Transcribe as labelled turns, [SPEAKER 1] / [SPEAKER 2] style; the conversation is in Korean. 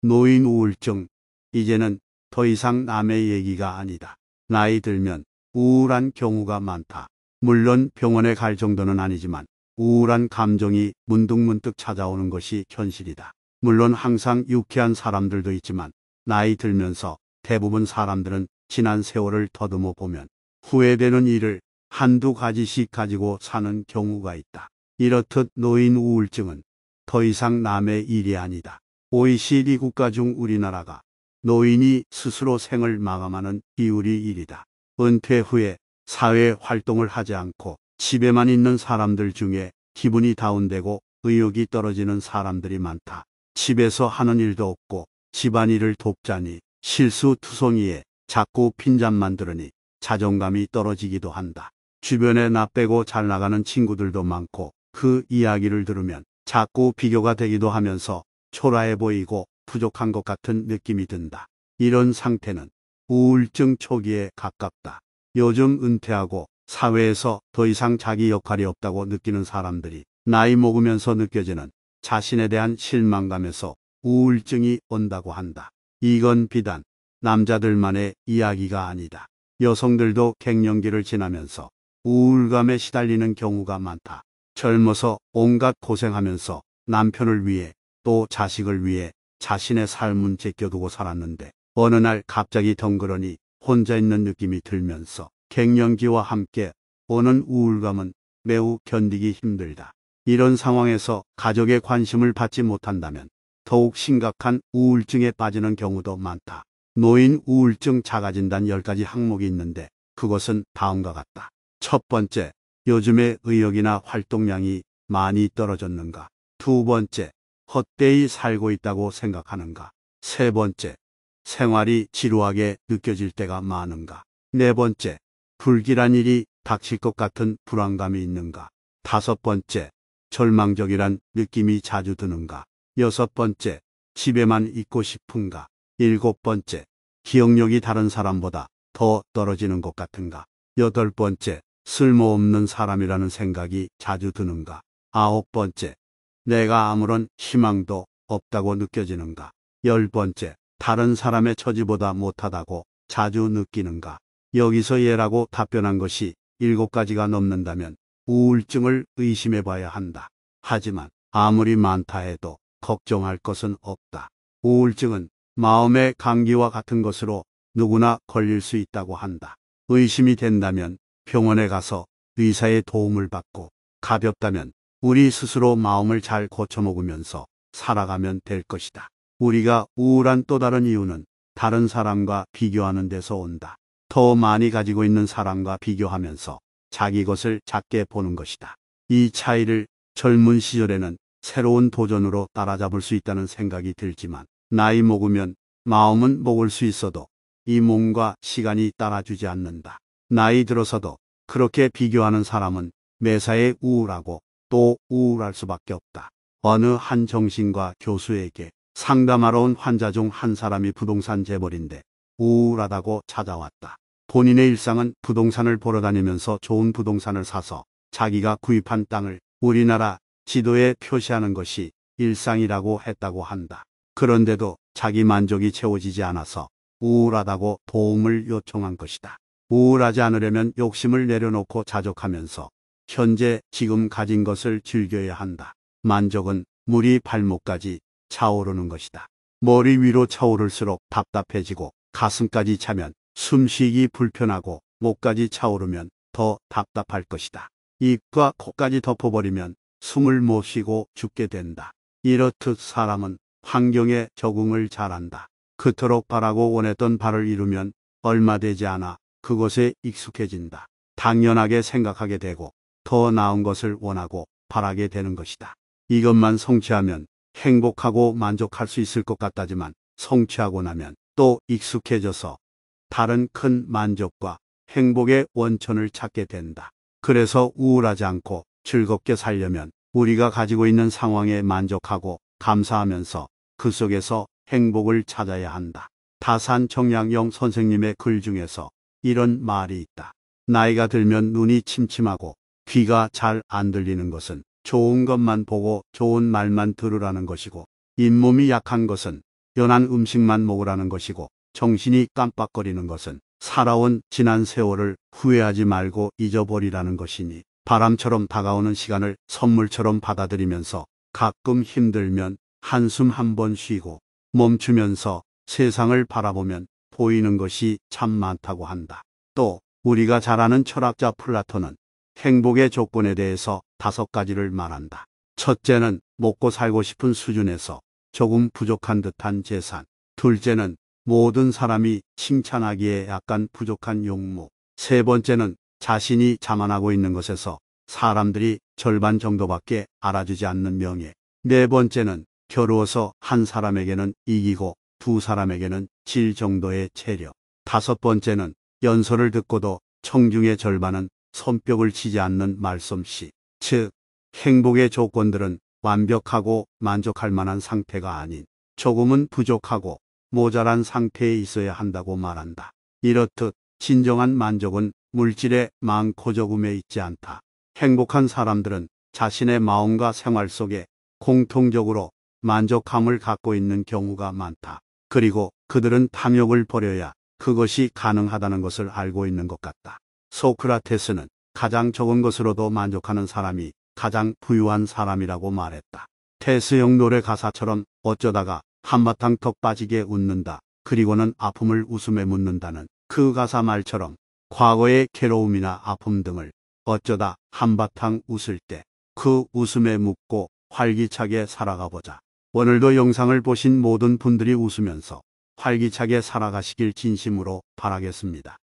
[SPEAKER 1] 노인 우울증. 이제는 더 이상 남의 얘기가 아니다. 나이 들면 우울한 경우가 많다. 물론 병원에 갈 정도는 아니지만 우울한 감정이 문득문득 찾아오는 것이 현실이다. 물론 항상 유쾌한 사람들도 있지만 나이 들면서 대부분 사람들은 지난 세월을 더듬어 보면 후회되는 일을 한두 가지씩 가지고 사는 경우가 있다. 이렇듯 노인 우울증은 더 이상 남의 일이 아니다. OECD 국가 중 우리나라가 노인이 스스로 생을 마감하는 비율이 1이다. 은퇴 후에 사회 활동을 하지 않고 집에만 있는 사람들 중에 기분이 다운되고 의욕이 떨어지는 사람들이 많다. 집에서 하는 일도 없고 집안일을 돕자니 실수투성이에 자꾸 핀잔만 들으니 자존감이 떨어지기도 한다. 주변에 나 빼고 잘 나가는 친구들도 많고 그 이야기를 들으면 자꾸 비교가 되기도 하면서 초라해 보이고 부족한 것 같은 느낌이 든다. 이런 상태는 우울증 초기에 가깝다. 요즘 은퇴하고 사회에서 더 이상 자기 역할이 없다고 느끼는 사람들이 나이 먹으면서 느껴지는 자신에 대한 실망감에서 우울증이 온다고 한다. 이건 비단 남자들만의 이야기가 아니다. 여성들도 갱년기를 지나면서 우울감에 시달리는 경우가 많다. 젊어서 온갖 고생하면서 남편을 위해 또 자식을 위해 자신의 삶은 제껴두고 살았는데 어느 날 갑자기 덩그러니 혼자 있는 느낌이 들면서 갱년기와 함께 오는 우울감은 매우 견디기 힘들다. 이런 상황에서 가족의 관심을 받지 못한다면 더욱 심각한 우울증에 빠지는 경우도 많다. 노인 우울증 자가진단 10가지 항목이 있는데 그것은 다음과 같다. 첫 번째, 요즘에 의욕이나 활동량이 많이 떨어졌는가. 두 번째, 헛되이 살고 있다고 생각하는가? 세 번째, 생활이 지루하게 느껴질 때가 많은가? 네 번째, 불길한 일이 닥칠 것 같은 불안감이 있는가? 다섯 번째, 절망적이란 느낌이 자주 드는가? 여섯 번째, 집에만 있고 싶은가? 일곱 번째, 기억력이 다른 사람보다 더 떨어지는 것 같은가? 여덟 번째, 쓸모없는 사람이라는 생각이 자주 드는가? 아홉 번째, 내가 아무런 희망도 없다고 느껴지는가? 열 번째, 다른 사람의 처지보다 못하다고 자주 느끼는가? 여기서 예라고 답변한 것이 일곱 가지가 넘는다면 우울증을 의심해 봐야 한다. 하지만 아무리 많다 해도 걱정할 것은 없다. 우울증은 마음의 감기와 같은 것으로 누구나 걸릴 수 있다고 한다. 의심이 된다면 병원에 가서 의사의 도움을 받고 가볍다면 우리 스스로 마음을 잘 고쳐먹으면서 살아가면 될 것이다. 우리가 우울한 또 다른 이유는 다른 사람과 비교하는 데서 온다. 더 많이 가지고 있는 사람과 비교하면서 자기 것을 작게 보는 것이다. 이 차이를 젊은 시절에는 새로운 도전으로 따라잡을 수 있다는 생각이 들지만 나이 먹으면 마음은 먹을 수 있어도 이 몸과 시간이 따라주지 않는다. 나이 들어서도 그렇게 비교하는 사람은 매사에 우울하고 또 우울할 수밖에 없다. 어느 한 정신과 교수에게 상담하러 온 환자 중 한 사람이 부동산 재벌인데 우울하다고 찾아왔다. 본인의 일상은 부동산을 보러 다니면서 좋은 부동산을 사서 자기가 구입한 땅을 우리나라 지도에 표시하는 것이 일상이라고 했다고 한다. 그런데도 자기 만족이 채워지지 않아서 우울하다고 도움을 요청한 것이다. 우울하지 않으려면 욕심을 내려놓고 자족하면서 현재 지금 가진 것을 즐겨야 한다. 만족은 물이 발목까지 차오르는 것이다. 머리 위로 차오를수록 답답해지고 가슴까지 차면 숨쉬기 불편하고 목까지 차오르면 더 답답할 것이다. 입과 코까지 덮어버리면 숨을 못 쉬고 죽게 된다. 이렇듯 사람은 환경에 적응을 잘한다. 그토록 바라고 원했던 바를 이루면 얼마 되지 않아 그것에 익숙해진다. 당연하게 생각하게 되고 더 나은 것을 원하고 바라게 되는 것이다. 이것만 성취하면 행복하고 만족할 수 있을 것 같다지만 성취하고 나면 또 익숙해져서 다른 큰 만족과 행복의 원천을 찾게 된다. 그래서 우울하지 않고 즐겁게 살려면 우리가 가지고 있는 상황에 만족하고 감사하면서 그 속에서 행복을 찾아야 한다. 다산 정량영 선생님의 글 중에서 이런 말이 있다. 나이가 들면 눈이 침침하고 귀가 잘 안 들리는 것은 좋은 것만 보고 좋은 말만 들으라는 것이고 잇몸이 약한 것은 연한 음식만 먹으라는 것이고 정신이 깜빡거리는 것은 살아온 지난 세월을 후회하지 말고 잊어버리라는 것이니 바람처럼 다가오는 시간을 선물처럼 받아들이면서 가끔 힘들면 한숨 한번 쉬고 멈추면서 세상을 바라보면 보이는 것이 참 많다고 한다. 또 우리가 잘 아는 철학자 플라톤은 행복의 조건에 대해서 다섯 가지를 말한다. 첫째는 먹고 살고 싶은 수준에서 조금 부족한 듯한 재산. 둘째는 모든 사람이 칭찬하기에 약간 부족한 용모. 세 번째는 자신이 자만하고 있는 것에서 사람들이 절반 정도밖에 알아주지 않는 명예. 네 번째는 겨루어서 한 사람에게는 이기고 두 사람에게는 질 정도의 체력. 다섯 번째는 연설을 듣고도 청중의 절반은 손뼉을 치지 않는 말솜씨, 즉 행복의 조건들은 완벽하고 만족할 만한 상태가 아닌 조금은 부족하고 모자란 상태에 있어야 한다고 말한다. 이렇듯 진정한 만족은 물질의 많고 적음에 있지 않다. 행복한 사람들은 자신의 마음과 생활 속에 공통적으로 만족함을 갖고 있는 경우가 많다. 그리고 그들은 탐욕을 버려야 그것이 가능하다는 것을 알고 있는 것 같다. 소크라테스는 가장 적은 것으로도 만족하는 사람이 가장 부유한 사람이라고 말했다. 테스형 노래 가사처럼 어쩌다가 한바탕 턱 빠지게 웃는다. 그리고는 아픔을 웃음에 묻는다는 그 가사 말처럼 과거의 괴로움이나 아픔 등을 어쩌다 한바탕 웃을 때 그 웃음에 묻고 활기차게 살아가보자. 오늘도 영상을 보신 모든 분들이 웃으면서 활기차게 살아가시길 진심으로 바라겠습니다.